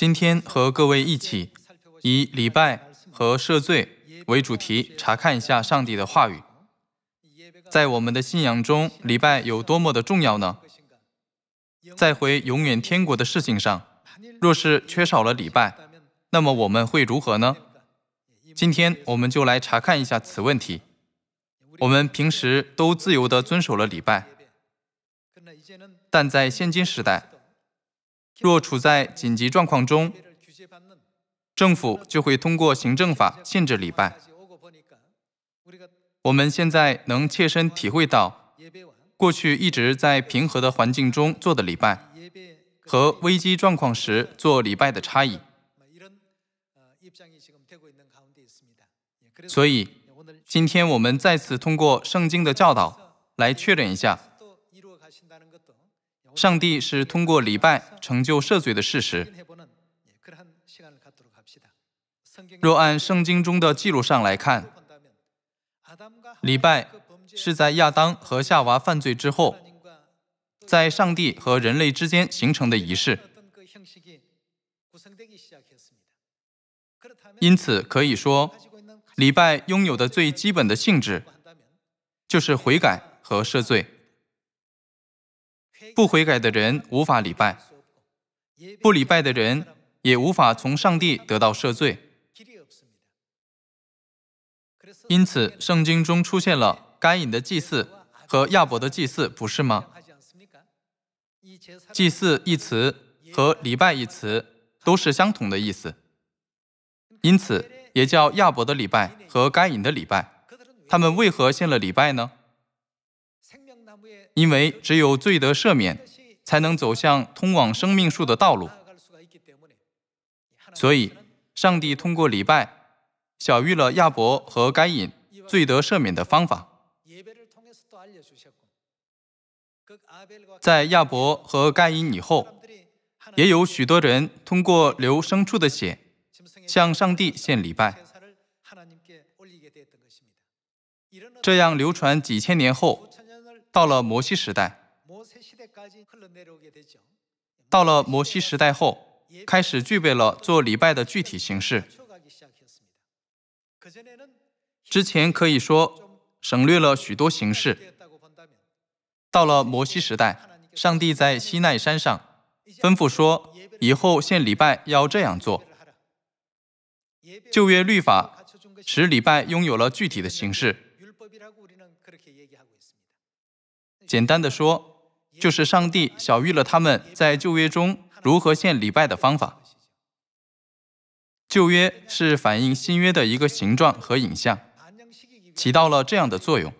今天和各位一起以礼拜和赦罪为主题，查看一下上帝的话语。在我们的信仰中，礼拜有多么的重要呢？在回永远天国的事情上，若是缺少了礼拜，那么我们会如何呢？今天我们就来查看一下此问题。我们平时都自由地遵守了礼拜，但在现今时代。若处在紧急状况中，政府就会通过行政法限制礼拜。我们现在能切身体会到，过去一直在平和的环境中做的礼拜，和危机状况时做礼拜的差异。所以，今天我们再次通过圣经的教导来确认一下。上帝是通过礼拜成就赦罪的事实。若按圣经中的记录上来看，礼拜是在亚当和夏娃犯罪之后，在上帝和人类之间形成的仪式。因此可以说，礼拜拥有的最基本的性质就是悔改和赦罪。不悔改的人无法礼拜，不礼拜的人也无法从上帝得到赦罪。因此，圣经中出现了该隐的祭祀和亚伯的祭祀，不是吗？祭祀一词和礼拜一词都是相同的意思，因此也叫亚伯的礼拜和该隐的礼拜。他们为何献了礼拜呢？因为只有罪得赦免，才能走向通往生命树的道路。所以，上帝通过礼拜晓谕了亚伯和该隐罪得赦免的方法。在亚伯和该隐以后，也有许多人通过流牲畜的血向上帝献礼拜。这样流传几千年后。到了摩西时代，到了摩西时代后，开始具备了做礼拜的具体形式。之前可以说省略了许多形式。到了摩西时代，上帝在西奈山上吩咐说：“以后献礼拜要这样做。”旧约律法使礼拜拥有了具体的形式。简单的说，就是上帝小谕了他们在旧约中如何献礼拜的方法。旧约是反映新约的一个形状和影像，起到了这样的作用。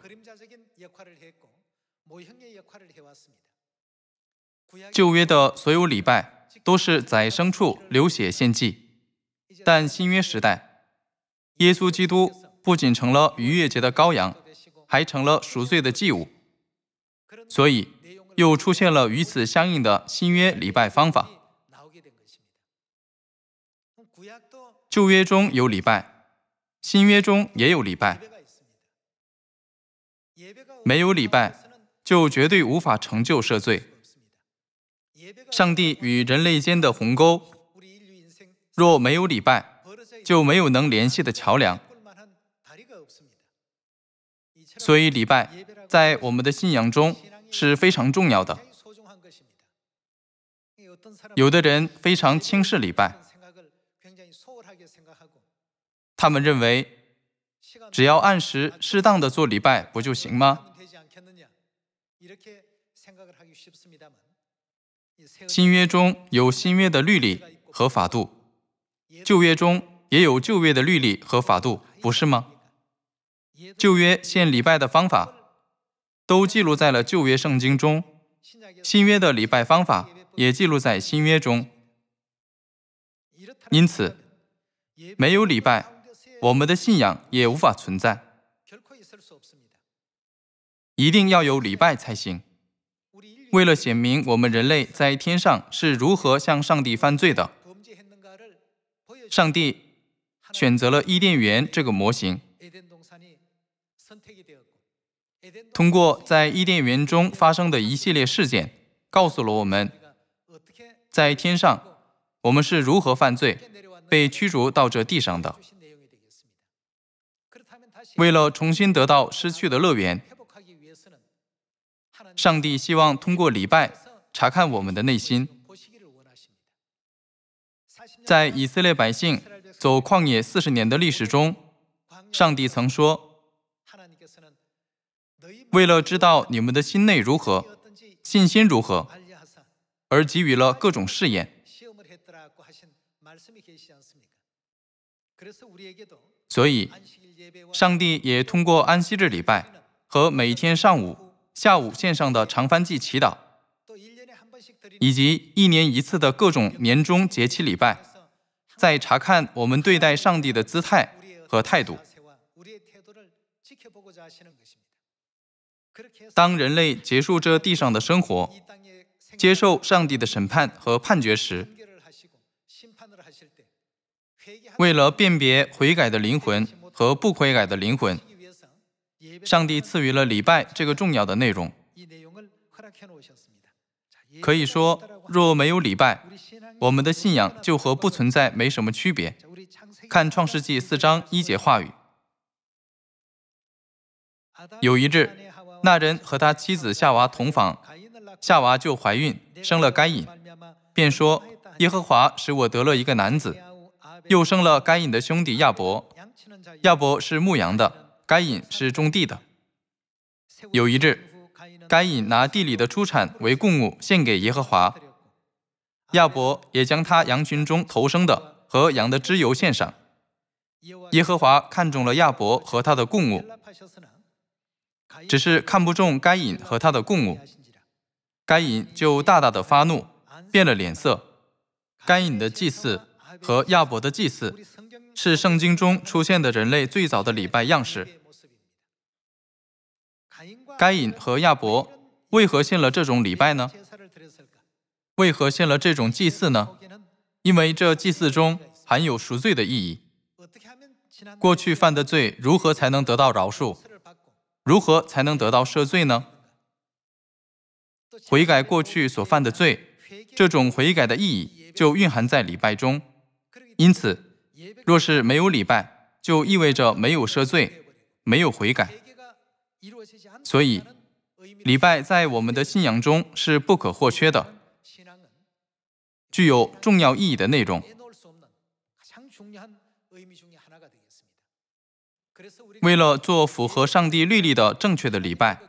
旧约的所有礼拜都是宰牲畜、流血献祭，但新约时代，耶稣基督不仅成了逾越节的羔羊，还成了赎罪的祭物。所以，又出现了与此相应的新约礼拜方法。旧约中有礼拜，新约中也有礼拜。没有礼拜，就绝对无法成就赦罪。上帝与人类间的鸿沟，若没有礼拜，就没有能联系的桥梁。所以，礼拜。在我们的信仰中是非常重要的。有的人非常轻视礼拜，他们认为只要按时、适当的做礼拜不就行吗？新约中有新约的律例和法度，旧约中也有旧约的律例和法度，不是吗？旧约限礼拜的方法。都记录在了旧约圣经中，新约的礼拜方法也记录在新约中。因此，没有礼拜，我们的信仰也无法存在。一定要有礼拜才行。为了显明我们人类在天上是如何向上帝犯罪的，上帝选择了伊甸园这个模型。通过在伊甸园中发生的一系列事件，告诉了我们，在天上我们是如何犯罪、被驱逐到这地上的。为了重新得到失去的乐园，上帝希望通过礼拜查看我们的内心。在以色列百姓走旷野四十年的历史中，上帝曾说。为了知道你们的心内如何，信心如何，而给予了各种试验。所以，上帝也通过安息日礼拜和每天上午、下午线上的长幡祭祈祷，以及一年一次的各种年终节期礼拜，在查看我们对待上帝的姿态和态度。当人类结束这地上的生活，接受上帝的审判和判决时，为了辨别悔改的灵魂和不悔改的灵魂，上帝赐予了礼拜这个重要的内容。可以说，若没有礼拜，我们的信仰就和不存在没什么区别。看创世纪》四章一节话语。有一日，那人和他妻子夏娃同房，夏娃就怀孕，生了该隐，便说：“耶和华使我得了一个男子。”又生了该隐的兄弟亚伯，亚伯是牧羊的，该隐是种地的。有一日，该隐拿地里的出产为供物献给耶和华，亚伯也将他羊群中头生的和羊的脂油献上。耶和华看中了亚伯和他的供物。只是看不中该隐和他的共舞，该隐就大大的发怒，变了脸色。该隐的祭祀和亚伯的祭祀是圣经中出现的人类最早的礼拜样式。该隐和亚伯为何献了这种礼拜呢？为何献了这种祭祀呢？因为这祭祀中含有赎罪的意义。过去犯的罪如何才能得到饶恕？如何才能得到赦罪呢？悔改过去所犯的罪，这种悔改的意义就蕴含在礼拜中。因此，若是没有礼拜，就意味着没有赦罪，没有悔改。所以，礼拜在我们的信仰中是不可或缺的，具有重要意义的内容。为了做符合上帝律例的正确的礼拜，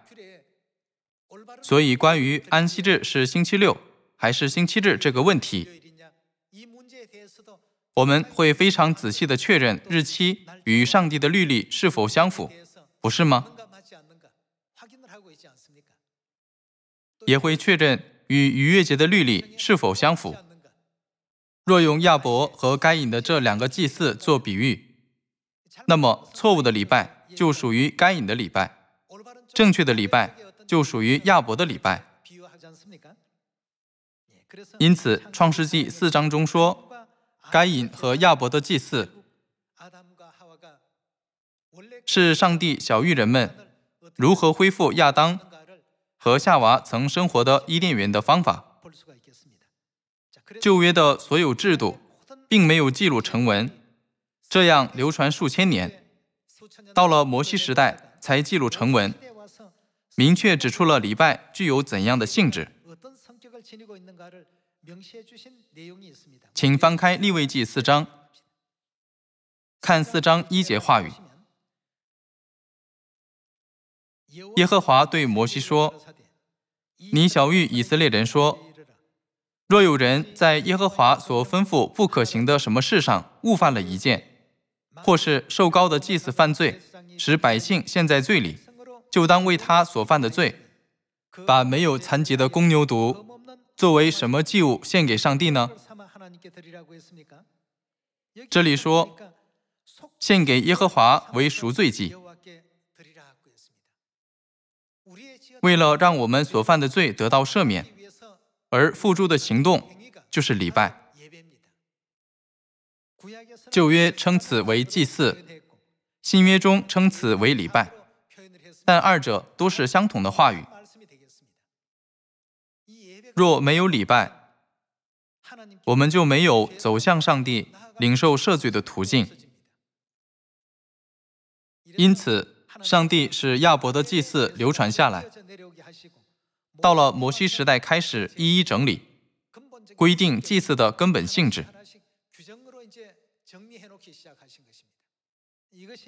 所以关于安息日是星期六还是星期日这个问题，我们会非常仔细的确认日期与上帝的律例是否相符，不是吗？也会确认与逾越节的律例是否相符。若用亚伯和该隐的这两个祭祀做比喻。那么，错误的礼拜就属于该隐的礼拜，正确的礼拜就属于亚伯的礼拜。因此，《创世纪》四章中说，该隐和亚伯的祭祀是上帝小谕人们如何恢复亚当和夏娃曾生活的伊甸园的方法。旧约的所有制度并没有记录成文。这样流传数千年，到了摩西时代才记录成文，明确指出了礼拜具有怎样的性质。请翻开《立位记》四章，看四章一节话语。耶和华对摩西说：“你小谕以色列人说：若有人在耶和华所吩咐不可行的什么事上误犯了一件，”或是受膏的祭司犯罪，使百姓陷在罪里，就当为他所犯的罪，把没有残疾的公牛犊作为什么祭物献给上帝呢？这里说，献给耶和华为赎罪祭，为了让我们所犯的罪得到赦免，而付诸的行动就是礼拜。旧约称此为祭祀，新约中称此为礼拜，但二者都是相同的话语。若没有礼拜，我们就没有走向上帝、领受赦罪的途径。因此，上帝是亚伯的祭祀流传下来，到了摩西时代开始一一整理，规定祭祀的根本性质。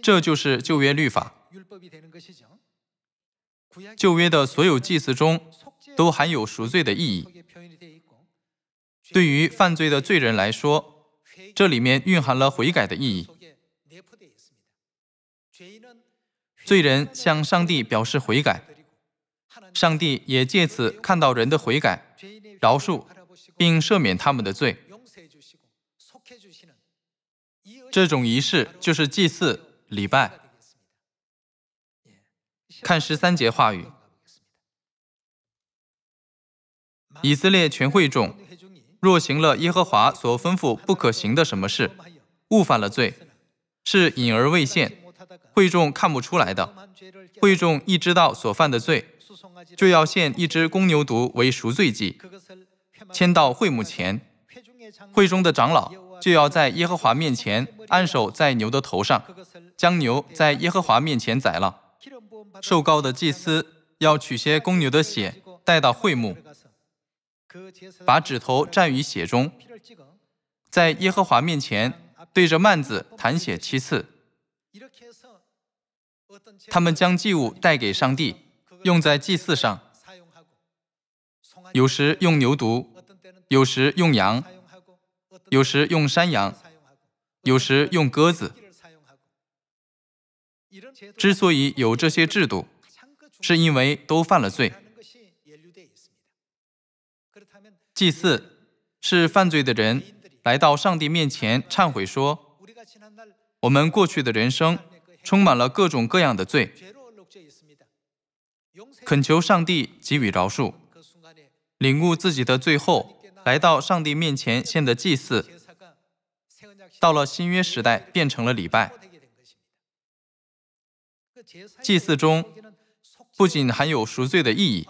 这就是旧约律法。旧约的所有祭祀中都含有赎罪的意义。对于犯罪的罪人来说，这里面蕴含了悔改的意义。罪人向上帝表示悔改，上帝也借此看到人的悔改，饶恕并赦免他们的罪。这种仪式就是祭祀礼拜。看十三节话语：以色列全会众若行了耶和华所吩咐不可行的什么事，误犯了罪，是隐而未现，会众看不出来的。会众一知道所犯的罪，就要献一只公牛犊为赎罪祭，牵到会幕前。会中的长老。就要在耶和华面前按手在牛的头上，将牛在耶和华面前宰了。受膏的祭司要取些公牛的血带到会幕，把指头蘸于血中，在耶和华面前对着幔子弹血七次。他们将祭物带给上帝，用在祭祀上。有时用牛犊，有时用羊。有时用山羊，有时用鸽子。之所以有这些制度，是因为都犯了罪。祭祀是犯罪的人来到上帝面前忏悔，说：“我们过去的人生充满了各种各样的罪，恳求上帝给予饶恕，领悟自己的罪后。”来到上帝面前献的祭祀，到了新约时代变成了礼拜。祭祀中不仅含有赎罪的意义，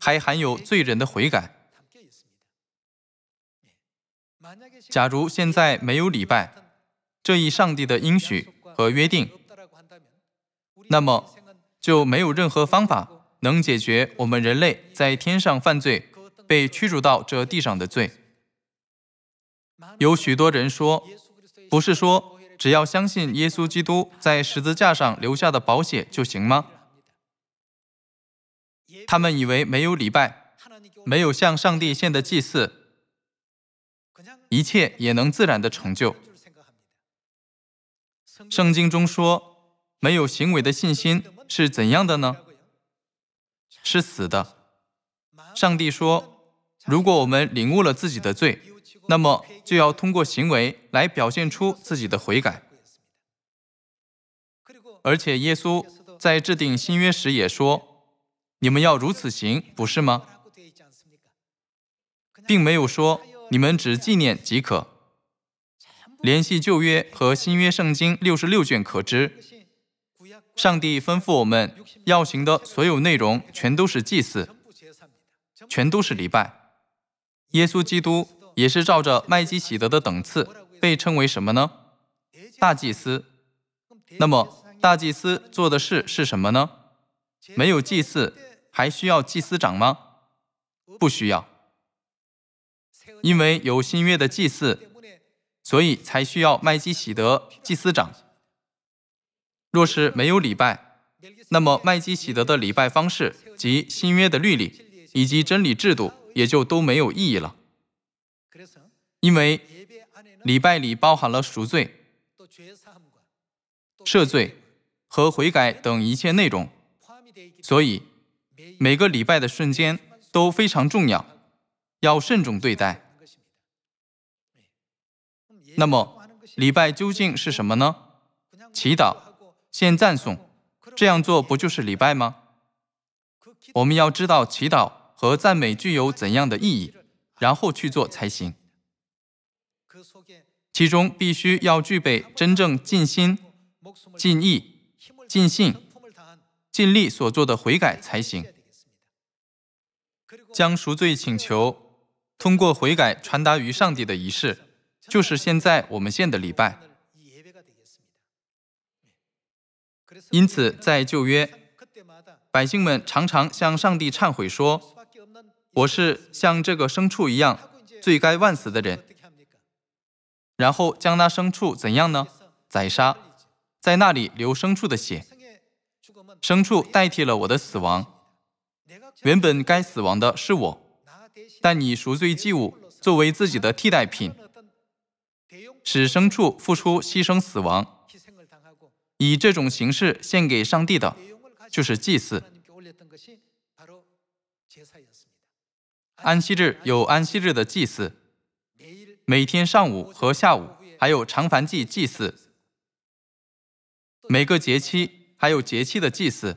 还含有罪人的悔改。假如现在没有礼拜这一上帝的应许和约定，那么就没有任何方法能解决我们人类在天上犯罪。被驱逐到这地上的罪，有许多人说，不是说只要相信耶稣基督在十字架上留下的宝血就行吗？他们以为没有礼拜，没有向上帝献的祭祀，一切也能自然的成就。圣经中说，没有行为的信心是怎样的呢？是死的。上帝说。如果我们领悟了自己的罪，那么就要通过行为来表现出自己的悔改。而且耶稣在制定新约时也说：“你们要如此行，不是吗？”并没有说你们只纪念即可。联系旧约和新约圣经六十六卷可知，上帝吩咐我们要行的所有内容，全都是祭祀，全都是礼拜。耶稣基督也是照着麦基喜德的等次，被称为什么呢？大祭司。那么大祭司做的事是什么呢？没有祭祀，还需要祭司长吗？不需要，因为有新约的祭祀，所以才需要麦基喜德祭司长。若是没有礼拜，那么麦基喜德的礼拜方式及新约的律例以及真理制度。也就都没有意义了，因为礼拜里包含了赎罪、赦罪和悔改等一切内容，所以每个礼拜的瞬间都非常重要，要慎重对待。那么，礼拜究竟是什么呢？祈祷、先赞颂，这样做不就是礼拜吗？我们要知道祈祷。和赞美具有怎样的意义，然后去做才行。其中必须要具备真正尽心、尽意、尽性、尽力所做的悔改才行。将赎罪请求通过悔改传达于上帝的仪式，就是现在我们献的礼拜。因此，在旧约，百姓们常常向上帝忏悔说。我是像这个牲畜一样，罪该万死的人。然后将那牲畜怎样呢？宰杀，在那里流牲畜的血。牲畜代替了我的死亡，原本该死亡的是我，但你赎罪祭物作为自己的替代品，使牲畜付出牺牲死亡，以这种形式献给上帝的，就是祭祀。安息日有安息日的祭祀，每天上午和下午还有长凡祭祭祀，每个节期还有节期的祭祀。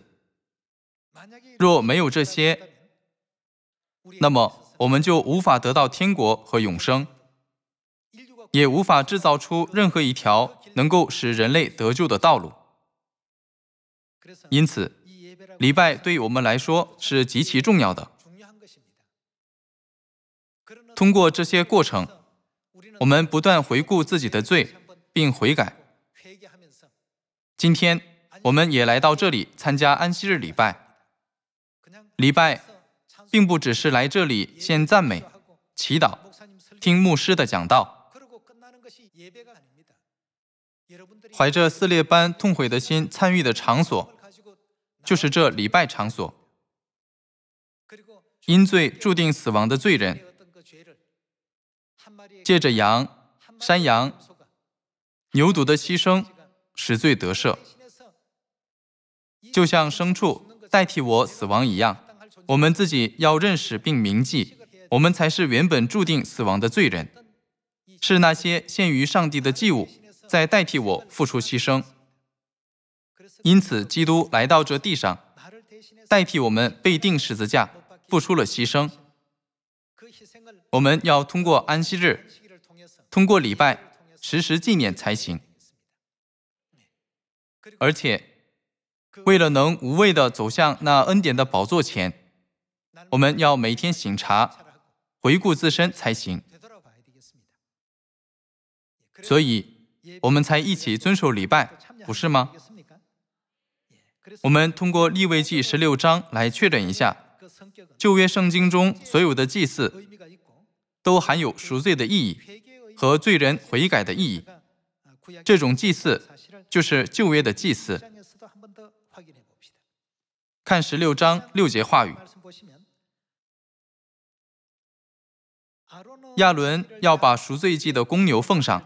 若没有这些，那么我们就无法得到天国和永生，也无法制造出任何一条能够使人类得救的道路。因此，礼拜对于我们来说是极其重要的。通过这些过程，我们不断回顾自己的罪，并悔改。今天，我们也来到这里参加安息日礼拜。礼拜并不只是来这里先赞美、祈祷、听牧师的讲道，怀着撕裂般痛悔的心参与的场所，就是这礼拜场所。因罪注定死亡的罪人。借着羊、山羊、牛犊的牺牲，使罪得赦，就像牲畜代替我死亡一样，我们自己要认识并铭记，我们才是原本注定死亡的罪人，是那些献于上帝的祭物在代替我付出牺牲。因此，基督来到这地上，代替我们被钉十字架，付出了牺牲。我们要通过安息日，通过礼拜，时时纪念才行。而且，为了能无畏的走向那恩典的宝座前，我们要每天醒察、回顾自身才行。所以，我们才一起遵守礼拜，不是吗？我们通过立位记十六章来确认一下，旧约圣经中所有的祭祀。都含有赎罪的意义和罪人悔改的意义。这种祭祀就是旧约的祭祀。看十六章六节话语，亚伦要把赎罪祭的公牛奉上，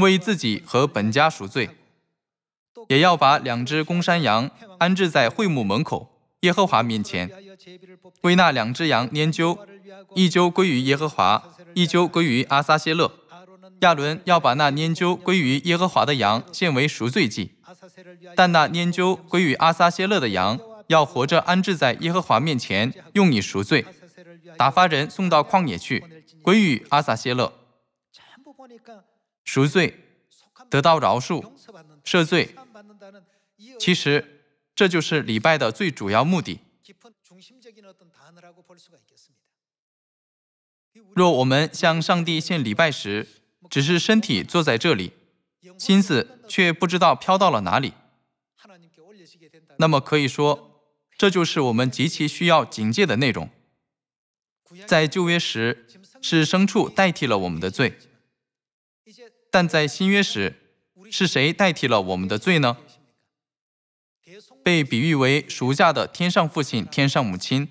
为自己和本家赎罪，也要把两只公山羊安置在会幕门口，耶和华面前，为那两只羊研究一阄归于耶和华，一阄归于阿撒谢勒。亚伦要把那拈阄归于耶和华的羊献为赎罪祭，但那拈阄归于阿撒谢勒的羊要活着安置在耶和华面前，用以赎罪。打发人送到旷野去，归于阿撒谢勒，赎罪，得到饶恕，赦罪。其实这就是礼拜的最主要目的。若我们向上帝献礼拜时，只是身体坐在这里，心思却不知道飘到了哪里，那么可以说，这就是我们极其需要警戒的内容。在旧约时，是牲畜代替了我们的罪；但在新约时，是谁代替了我们的罪呢？被比喻为暑假的天上父亲、天上母亲。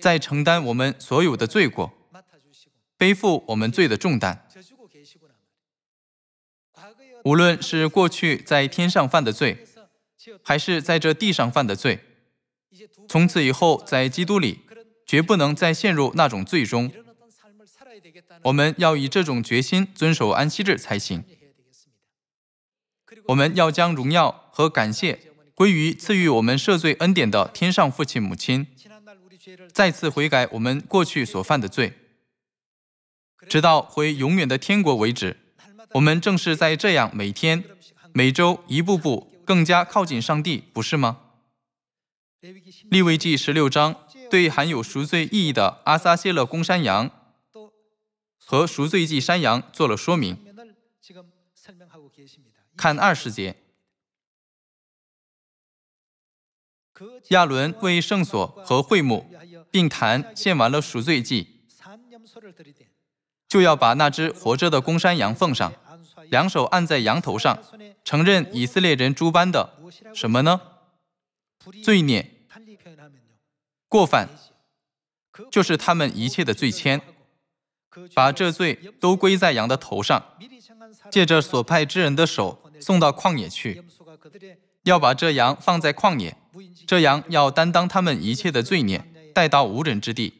在承担我们所有的罪过，背负我们罪的重担。无论是过去在天上犯的罪，还是在这地上犯的罪，从此以后在基督里，绝不能再陷入那种罪中。我们要以这种决心遵守安息日才行。我们要将荣耀和感谢归于赐予我们赦罪恩典的天上父亲母亲。再次悔改我们过去所犯的罪，直到回永远的天国为止。我们正是在这样每天、每周一步步更加靠近上帝，不是吗？利未记十六章对含有赎罪意义的阿撒西勒公山羊和赎罪祭山羊做了说明。看二十节。亚伦为圣所和会幕并坛献完了赎罪祭，就要把那只活着的公山羊奉上，两手按在羊头上，承认以色列人诸般的什么呢？罪孽、过犯，就是他们一切的罪愆，把这罪都归在羊的头上，借着所派之人的手送到旷野去，要把这羊放在旷野。这羊要担当他们一切的罪孽，带到无人之地。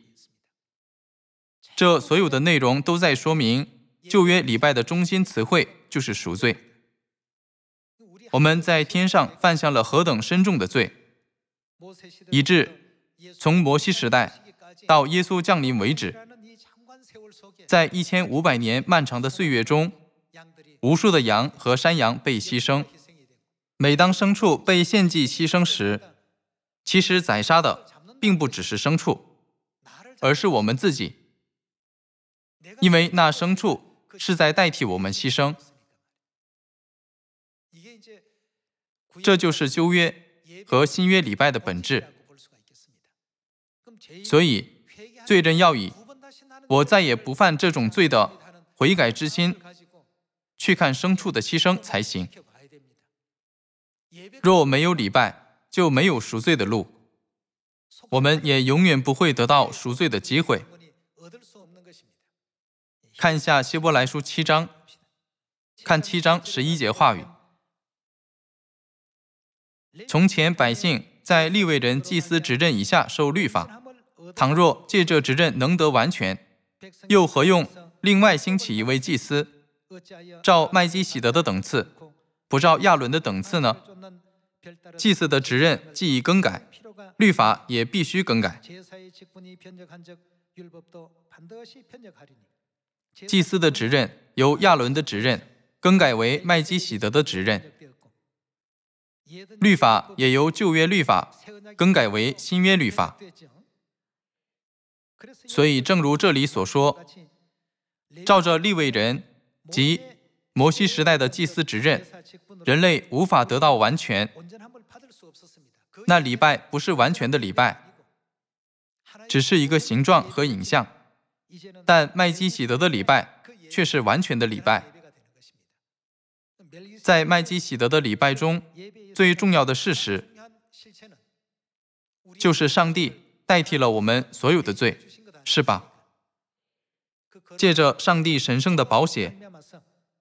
这所有的内容都在说明旧约礼拜的中心词汇就是赎罪。我们在天上犯下了何等深重的罪，以致从摩西时代到耶稣降临为止，在一千五百年漫长的岁月中，无数的羊和山羊被牺牲。每当牲畜被献祭牺牲时，其实宰杀的并不只是牲畜，而是我们自己，因为那牲畜是在代替我们牺牲。这就是旧约和新约礼拜的本质。所以，罪人要以“我再也不犯这种罪”的悔改之心去看牲畜的牺牲才行。若没有礼拜，就没有赎罪的路，我们也永远不会得到赎罪的机会。看一下希伯来书七章，看七章十一节话语。从前百姓在立位人祭司执政以下受律法，倘若借这执政能得完全，又何用另外兴起一位祭司，照麦基喜德的等次？不照亚伦的等次呢？祭司的职任既已更改，律法也必须更改。祭司的职任由亚伦的职任更改为麦基喜德的职任，律法也由旧约律法更改为新约律法。所以，正如这里所说，照着立位人及。摩西时代的祭司指认，人类无法得到完全，那礼拜不是完全的礼拜，只是一个形状和影像。但麦基喜德的礼拜却是完全的礼拜。在麦基喜德的礼拜中，最重要的事实就是上帝代替了我们所有的罪，是吧？借着上帝神圣的宝血。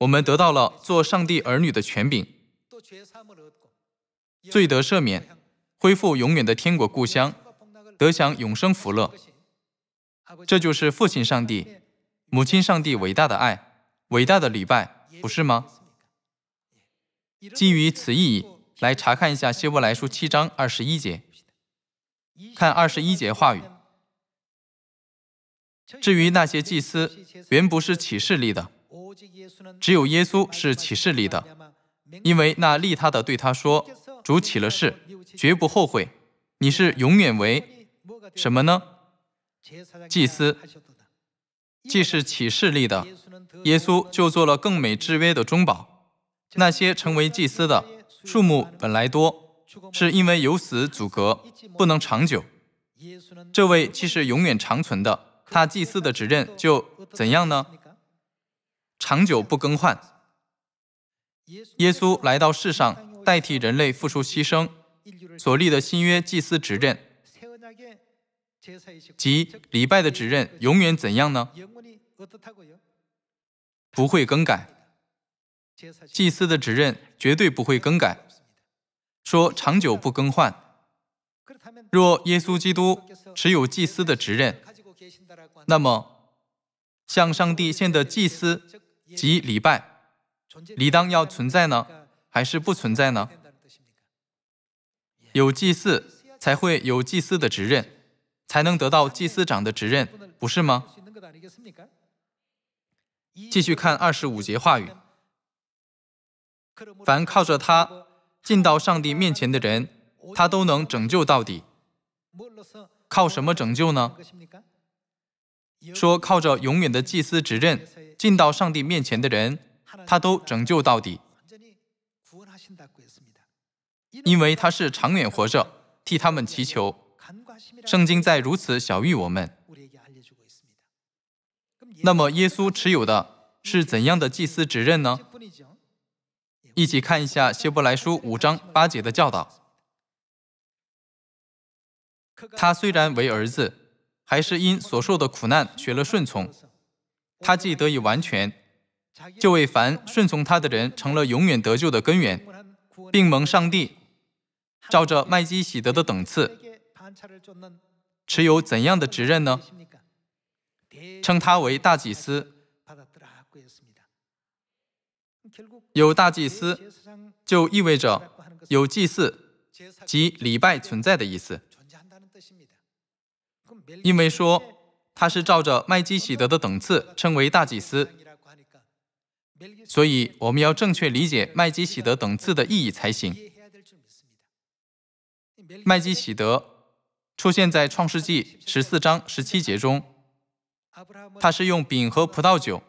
我们得到了做上帝儿女的权柄，罪得赦免，恢复永远的天国故乡，得享永生福乐。这就是父亲上帝、母亲上帝伟大的爱，伟大的礼拜，不是吗？基于此意义，来查看一下希伯来书七章二十一节，看二十一节话语。至于那些祭司，原不是启示立的。只有耶稣是起示立的，因为那利他的对他说：“主起了誓，绝不后悔。”你是永远为什么呢？祭司，既是起示立的，耶稣就做了更美之约的中保。那些成为祭司的数目本来多，是因为有死阻隔，不能长久。这位既是永远长存的，他祭司的指认就怎样呢？长久不更换，耶稣来到世上，代替人类付出牺牲，所立的新约祭司执政，即礼拜的指认，永远怎样呢？不会更改，祭司的指认绝对不会更改。说长久不更换，若耶稣基督持有祭司的职认，那么向上帝献的祭司。即礼拜理当要存在呢，还是不存在呢？有祭祀才会有祭司的职任，才能得到祭司长的职任，不是吗？继续看二十五节话语：凡靠着他进到上帝面前的人，他都能拯救到底。靠什么拯救呢？说靠着永远的祭司职任。进到上帝面前的人，他都拯救到底，因为他是长远活着，替他们祈求。圣经在如此小喻我们，那么耶稣持有的是怎样的祭司职任呢？一起看一下《希伯来书》五章八节的教导。他虽然为儿子，还是因所受的苦难学了顺从。他既得以完全，就为凡顺从他的人成了永远得救的根源，并蒙上帝照着麦基喜德的等次持有怎样的职任呢？称他为大祭司，有大祭司就意味着有祭祀及礼拜存在的意思，因为说。他是照着麦基喜德的等次称为大祭司，所以我们要正确理解麦基喜德等次的意义才行。麦基喜德出现在创世纪十四章十七节中，他是用饼和葡萄酒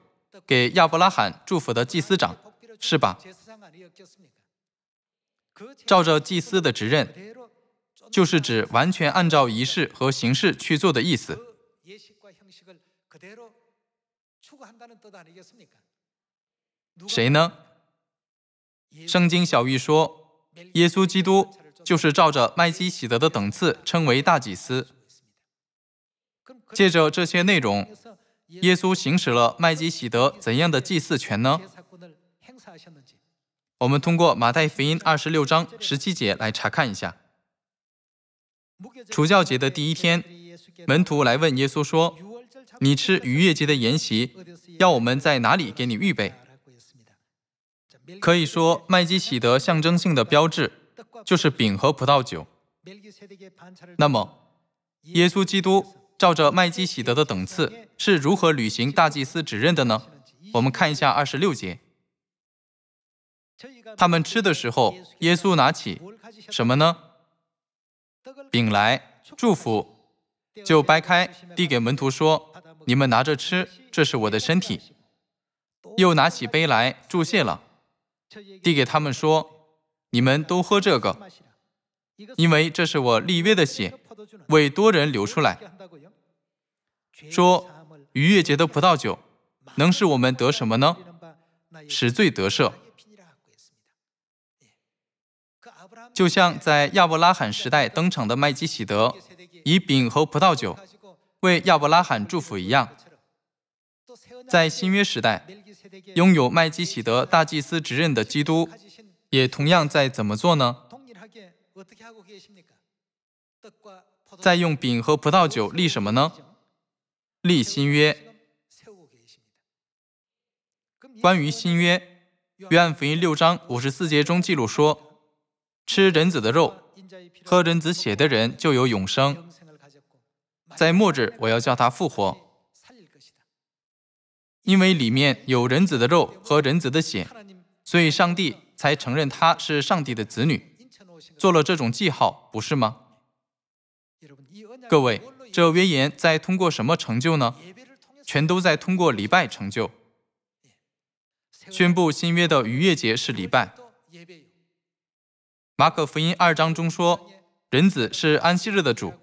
给亚伯拉罕祝福的祭司长，是吧？照着祭司的职任，就是指完全按照仪式和形式去做的意思。谁呢？圣经小玉说，耶稣基督就是照着麦基喜德的等次称为大祭司。借着这些内容，耶稣行使了麦基喜德怎样的祭祀权呢？我们通过马太福音二十六章十七节来查看一下。除教节的第一天，门徒来问耶稣说。你吃逾越节的筵席，要我们在哪里给你预备？可以说，麦基喜德象征性的标志就是饼和葡萄酒。那么，耶稣基督照着麦基喜德的等次是如何履行大祭司指认的呢？我们看一下二十六节。他们吃的时候，耶稣拿起什么呢？饼来祝福，就掰开递给门徒说。你们拿着吃，这是我的身体。又拿起杯来注谢了，递给他们说：“你们都喝这个，因为这是我立约的血，为多人流出来。”说：“逾越节的葡萄酒，能使我们得什么呢？使罪得赦。就像在亚伯拉罕时代登场的麦基喜德，以饼和葡萄酒。”为亚伯拉罕祝福一样，在新约时代，拥有麦基喜德大祭司职任的基督，也同样在怎么做呢？在用饼和葡萄酒立什么呢？立新约。关于新约，约翰福音六章五十四节中记录说：“吃人子的肉，喝人子血的人，就有永生。”在末日，我要叫他复活，因为里面有人子的肉和人子的血，所以上帝才承认他是上帝的子女，做了这种记号，不是吗？各位，这约言在通过什么成就呢？全都在通过礼拜成就。宣布新约的逾越节是礼拜。马可福音二章中说，人子是安息日的主。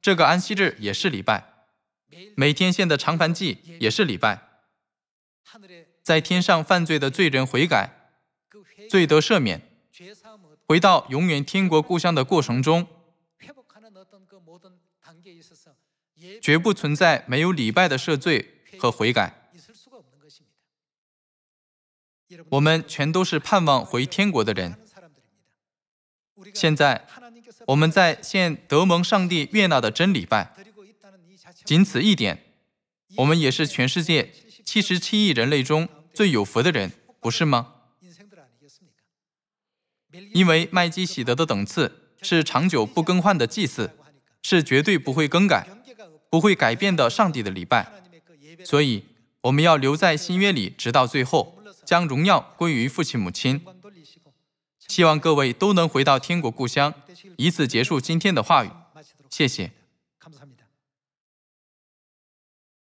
这个安息日也是礼拜，每天献的长凡祭也是礼拜，在天上犯罪的罪人悔改、罪得赦免、回到永远天国故乡的过程中，绝不存在没有礼拜的赦罪和悔改。我们全都是盼望回天国的人，现在。我们在献德蒙上帝悦纳的真礼拜，仅此一点，我们也是全世界七十七亿人类中最有福的人，不是吗？因为麦基喜德的等次是长久不更换的祭祀，是绝对不会更改、不会改变的上帝的礼拜，所以我们要留在新约里，直到最后将荣耀归于父亲母亲。希望各位都能回到天国故乡，以此结束今天的话语。谢谢。